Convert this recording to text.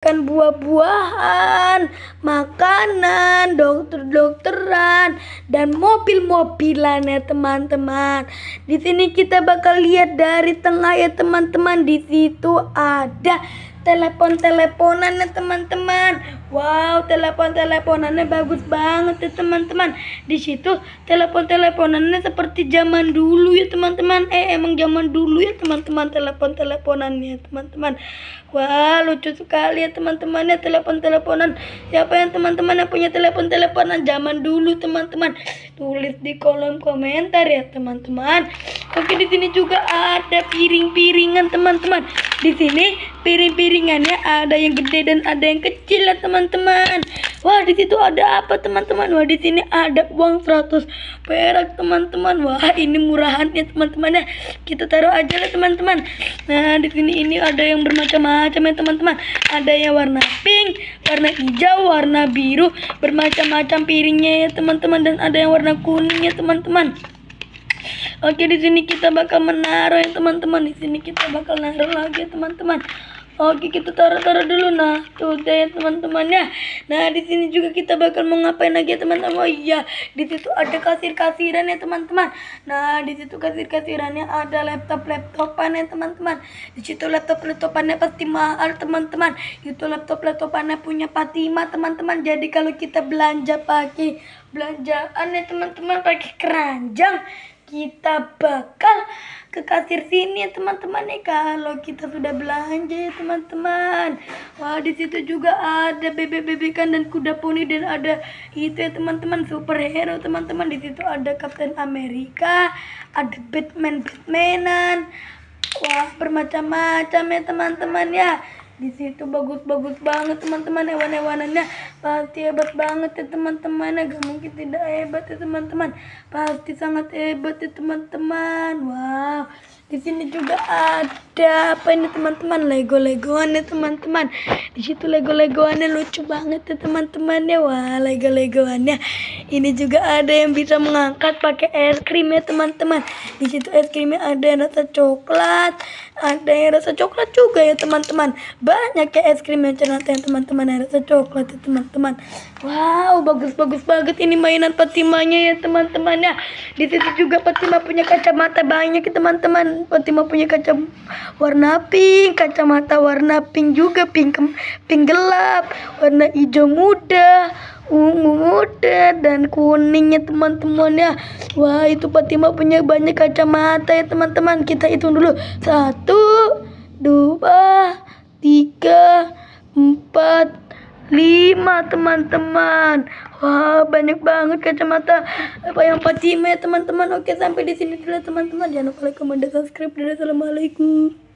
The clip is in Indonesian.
makan buah-buahan, makanan, dokter-dokteran, dan mobil-mobilan ya teman-teman. Di sini kita bakal lihat dari tengah ya teman-teman. Di situ ada telepon teleponannya teman-teman. Wow, telepon-teleponannya bagus banget ya teman-teman. Di situ telepon-teleponannya seperti zaman dulu ya teman-teman. Eh emang zaman dulu ya teman-teman telepon-teleponannya teman-teman. Wah, lucu sekali ya teman-teman ya telepon-teleponan. Siapa yang teman-teman yang punya telepon-teleponan zaman dulu teman-teman? Tulis di kolom komentar ya teman-teman. Oke, di sini juga ada piring-piringan, teman-teman. Di sini piring-piringannya ada yang gede dan ada yang kecil ya, teman-teman. Wah, di situ ada apa, teman-teman? Wah, di sini ada uang 100 perak, teman-teman. Wah, ini murahan ya, teman-teman ya. Kita taruh aja lah, teman-teman. Nah, di sini ini ada yang bermacam-macam ya, teman-teman. Ada yang warna pink, warna hijau, warna biru, bermacam-macam piringnya ya, teman-teman dan ada yang warna kuning ya, teman-teman. Oke di sini kita bakal menaruh ya teman-teman. Di sini kita bakal naruh lagi ya teman-teman. Oke kita taruh-taruh dulu nah tuh deh ya, teman-teman ya. Nah di sini juga kita bakal mau ngapain lagi ya teman-teman. Oh iya di situ ada kasir-kasiran ya teman-teman. Nah di situ kasir-kasirannya ada laptop-laptopan ya teman-teman. Di situ laptop-laptopannya pasti mahal teman-teman. Itu laptop-laptopannya punya Fatima teman-teman. Jadi kalau kita belanja pakai belanjaan ya teman-teman pakai keranjang kita bakal ke kasir sini ya teman-teman ya kalau kita sudah belanja ya teman-teman wah di situ juga ada bebek bebekan dan kuda poni dan ada itu ya teman-teman superhero teman-teman di situ ada Captain America ada Batman Batmanan wah bermacam-macam ya teman-teman ya di situ bagus-bagus banget teman-teman hewan-hewanannya Pasti hebat banget ya teman-teman Agak ya, mungkin tidak hebat ya teman-teman Pasti sangat hebat ya teman-teman Wow di sini juga ada ada apa ini teman-teman lego-legoan ya teman-teman di situ lego-legoannya lucu banget ya teman-teman ya wah lego-legoannya ini juga ada yang bisa mengangkat pakai es krim ya teman-teman di situ es krimnya ada yang rasa coklat ada yang rasa coklat juga ya teman-teman banyak ya es krim yang ternyata yang teman-teman yang rasa coklat ya teman-teman wow bagus-bagus banget ini mainan petimanya ya teman-teman ya di situ juga petima punya kacamata banyak ya teman-teman petima punya kacamata warna pink, kacamata warna pink juga, pink pink gelap, warna hijau muda, ungu muda dan kuningnya teman temannya Wah, itu Fatima punya banyak kacamata ya teman-teman. Kita hitung dulu. Satu, dua, tiga, empat, lima teman-teman. Wah, banyak banget kacamata. Apa yang Fatime, teman-teman. Oke, sampai di sini dulu teman-teman. Jangan lupa like, comment, dan subscribe. Assalamualaikum.